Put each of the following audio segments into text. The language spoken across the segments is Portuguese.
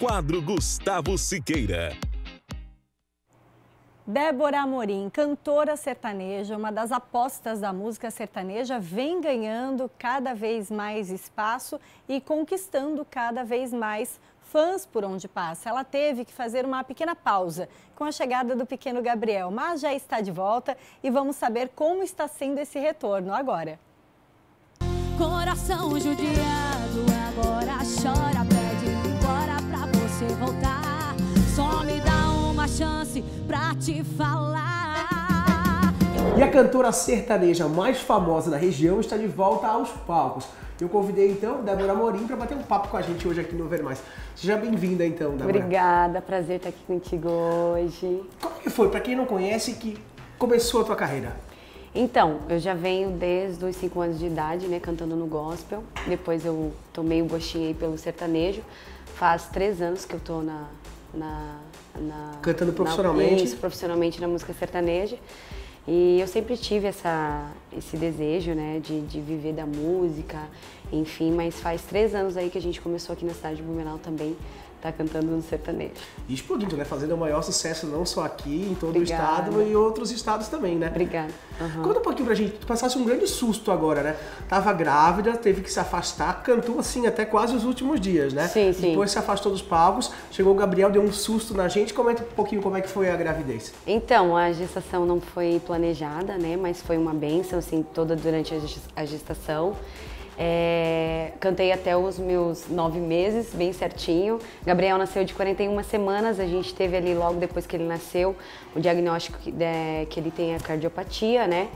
Quadro Gustavo Siqueira. Débora Amorim, cantora sertaneja, uma das apostas da música sertaneja, vem ganhando cada vez mais espaço e conquistando cada vez mais fãs por onde passa. Ela teve que fazer uma pequena pausa com a chegada do pequeno Gabriel, mas já está de volta e vamos saber como está sendo esse retorno agora. Coração judiado E a cantora sertaneja mais famosa da região está de volta aos palcos. Eu convidei então Débora Morim para bater um papo com a gente hoje aqui no Ver Mais. Seja bem-vinda então, Débora. Obrigada, prazer estar aqui contigo hoje. Como que foi, para quem não conhece, que começou a tua carreira? Então, eu já venho desde os 5 anos de idade, né, cantando no gospel. Depois eu tomei o um gostinho aí pelo sertanejo. Faz três anos que eu tô na, na, na, cantando profissionalmente. Na, isso, profissionalmente na música sertaneja. E eu sempre tive essa, esse desejo, né, de, de viver da música, enfim, mas faz três anos aí que a gente começou aqui na cidade de Blumenau também tá cantando no sertanejo. E explodindo, tipo, né? Fazendo o maior sucesso não só aqui, em todo Obrigada. o estado e outros estados também, né? Obrigada. Uhum. Conta um pouquinho pra gente, tu passaste um grande susto agora, né? Tava grávida, teve que se afastar, cantou assim até quase os últimos dias, né? Sim, sim. Depois se afastou dos palcos, chegou o Gabriel, deu um susto na gente. Comenta um pouquinho como é que foi a gravidez. Então, a gestação não foi planejada, né? Mas foi uma benção, assim, toda durante a gestação. É cantei até os meus nove meses, bem certinho. Gabriel nasceu de 41 semanas, a gente teve ali logo depois que ele nasceu o diagnóstico que, é, que ele tem a é cardiopatia, né?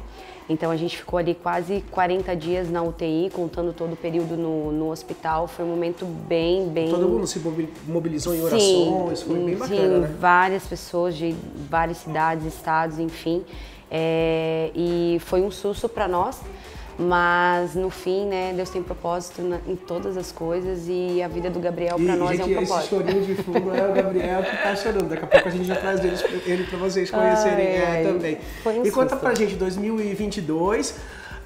Então a gente ficou ali quase 40 dias na UTI, contando todo o período no, no hospital. Foi um momento bem, bem. Todo mundo se mobilizou em orações, sim, foi bem bacana. Sim, né? várias pessoas de várias cidades, estados, enfim. É, e foi um susto para nós. Mas no fim, né, Deus tem propósito na, em todas as coisas e a vida do Gabriel para nós gente, é um propósito. Esse chorinho de fundo é o Gabriel que tá chorando. Daqui a pouco a gente já traz ele, ele para vocês conhecerem ai, é, ai, também. e conta pra gente, 2022.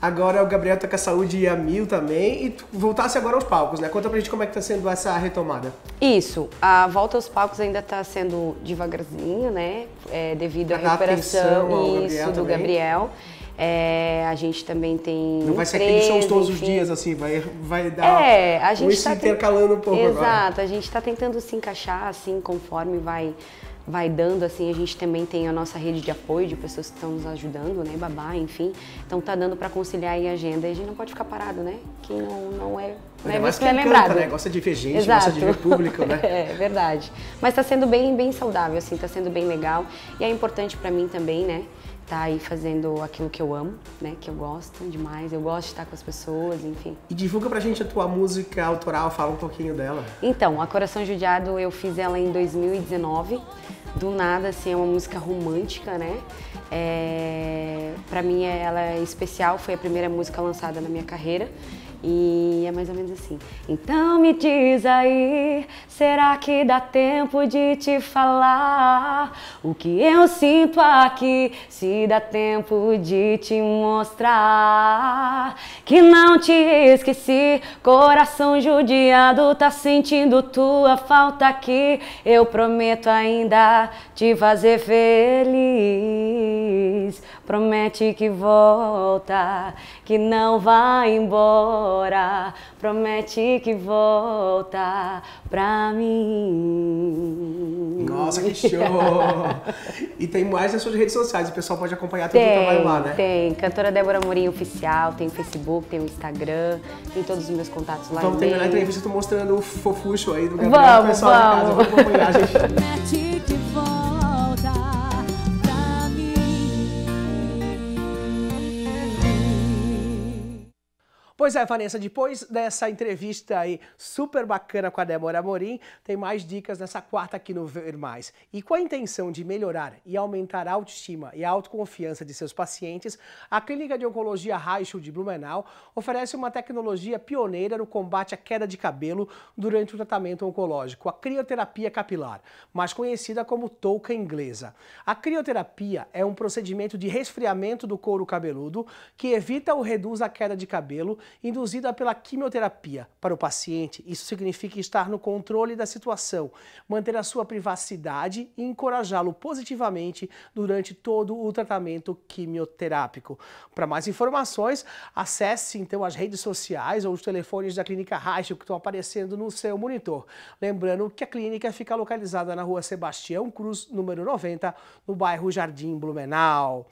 Agora o Gabriel tá com a saúde e a mil também. E voltasse agora aos palcos, né? Conta pra gente como é que tá sendo essa retomada. Isso. A volta aos palcos ainda tá sendo devagarzinho, né? É, devido à recuperação isso, do também. Gabriel. É, a gente também tem. Não vai ser aqueles shows todos enfim. os dias, assim, vai, vai dar. É, a gente. Isso tá intercalando um pouco Exato, agora. a gente está tentando se encaixar, assim, conforme vai vai dando, assim, a gente também tem a nossa rede de apoio de pessoas que estão nos ajudando, né, babá, enfim. Então tá dando para conciliar aí a agenda e a gente não pode ficar parado, né? Que não, não é. Não né, é mais que é encanta, lembrado. né? Gosta de ver gente, Exato. gosta de ver público, né? é, verdade. Mas tá sendo bem, bem saudável, assim, tá sendo bem legal. E é importante para mim também, né? estar tá aí fazendo aquilo que eu amo, né? Que eu gosto demais, eu gosto de estar com as pessoas, enfim. E divulga pra gente a tua música autoral, fala um pouquinho dela. Então, A Coração Judiado eu fiz ela em 2019 do nada, assim, é uma música romântica, né? É, para mim ela é especial, foi a primeira música lançada na minha carreira e é mais ou menos assim. Então me diz aí, será que dá tempo de te falar o que eu sinto aqui? Se dá tempo de te mostrar que não te esqueci, coração judiado tá sentindo tua falta aqui. Eu prometo ainda te fazer feliz. Promete que volta, que não vai embora. Promete que volta pra mim. Nossa, que show! e tem mais nas suas redes sociais, o pessoal pode acompanhar todo o trabalho lá, né? Tem, cantora Débora Morim Oficial, tem o Facebook, tem o Instagram, tem todos os meus contatos lá. Vamos terminar a entrevista mostrando o fofucho aí do Gabriel. Vamos, pessoal vamos. Casa, vamos acompanhar, gente. Pois é, Vanessa, depois dessa entrevista aí super bacana com a Débora Amorim, tem mais dicas nessa quarta aqui no Ver Mais. E com a intenção de melhorar e aumentar a autoestima e a autoconfiança de seus pacientes, a Clínica de Oncologia Raichel de Blumenau oferece uma tecnologia pioneira no combate à queda de cabelo durante o tratamento oncológico, a crioterapia capilar, mais conhecida como touca inglesa. A crioterapia é um procedimento de resfriamento do couro cabeludo que evita ou reduz a queda de cabelo induzida pela quimioterapia. Para o paciente, isso significa estar no controle da situação, manter a sua privacidade e encorajá-lo positivamente durante todo o tratamento quimioterápico. Para mais informações, acesse então as redes sociais ou os telefones da Clínica Raichel que estão aparecendo no seu monitor. Lembrando que a clínica fica localizada na rua Sebastião Cruz, número 90, no bairro Jardim Blumenau.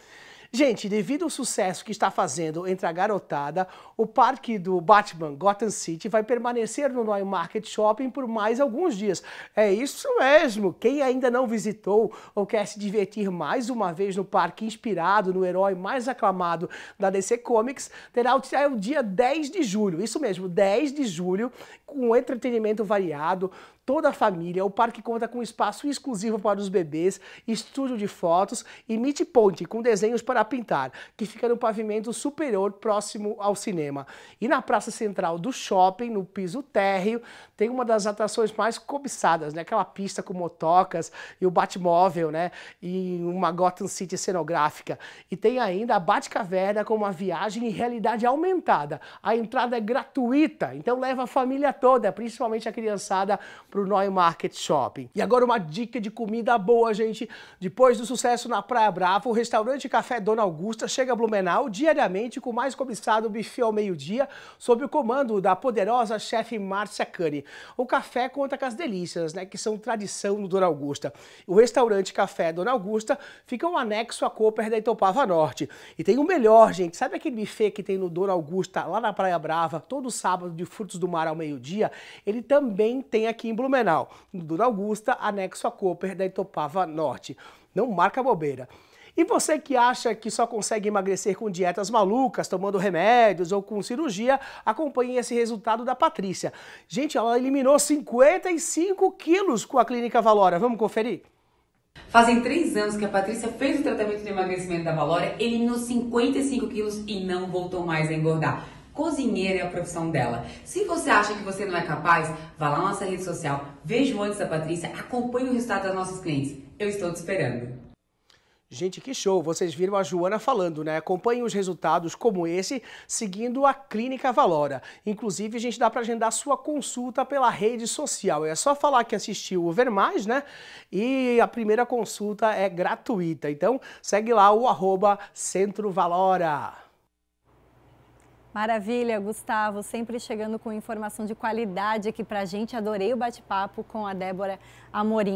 Gente, devido ao sucesso que está fazendo entre a garotada, o parque do Batman Gotham City vai permanecer no Noy Market Shopping por mais alguns dias. É isso mesmo! Quem ainda não visitou ou quer se divertir mais uma vez no parque inspirado no herói mais aclamado da DC Comics, terá o dia 10 de julho. Isso mesmo, 10 de julho, com entretenimento variado, toda a família. O parque conta com espaço exclusivo para os bebês, estúdio de fotos e meet point com desenhos para pintar, que fica no pavimento superior próximo ao cinema. E na praça central do shopping, no piso térreo, tem uma das atrações mais cobiçadas, né? Aquela pista com motocas e o Batmóvel, né? E uma Gotham City cenográfica. E tem ainda a Batcaverna com uma viagem em realidade aumentada. A entrada é gratuita, então leva a família toda, principalmente a criançada, para o Noi Market Shopping. E agora uma dica de comida boa, gente. Depois do sucesso na Praia Brava, o restaurante Café Dona Augusta chega a Blumenau diariamente com o mais cobiçado buffet ao meio-dia, sob o comando da poderosa chefe Márcia Cani. O café conta com as delícias, né, que são tradição no Dona Augusta. O restaurante Café Dona Augusta fica um anexo à Cooper da Itopava Norte. E tem o melhor, gente. Sabe aquele buffet que tem no Dona Augusta, lá na Praia Brava, todo sábado de frutos do mar ao meio-dia? Ele também tem aqui em Blumenau Blumenau, no Duda Augusta, anexo a Cooper da Itopava Norte. Não marca bobeira. E você que acha que só consegue emagrecer com dietas malucas, tomando remédios ou com cirurgia, acompanhe esse resultado da Patrícia. Gente, ela eliminou 55 quilos com a Clínica Valora. Vamos conferir? Fazem três anos que a Patrícia fez o tratamento de emagrecimento da Valora, eliminou 55 quilos e não voltou mais a engordar. Cozinheira é a profissão dela. Se você acha que você não é capaz, vá lá na nossa rede social, veja o antes da Patrícia, acompanhe o resultado das nossas clientes. Eu estou te esperando. Gente, que show! Vocês viram a Joana falando, né? Acompanhe os resultados como esse, seguindo a Clínica Valora. Inclusive, a gente dá para agendar sua consulta pela rede social. É só falar que assistiu o Ver Mais, né? E a primeira consulta é gratuita. Então, segue lá o arroba Centro Valora. Maravilha, Gustavo, sempre chegando com informação de qualidade aqui pra gente. Adorei o bate-papo com a Débora Amorim.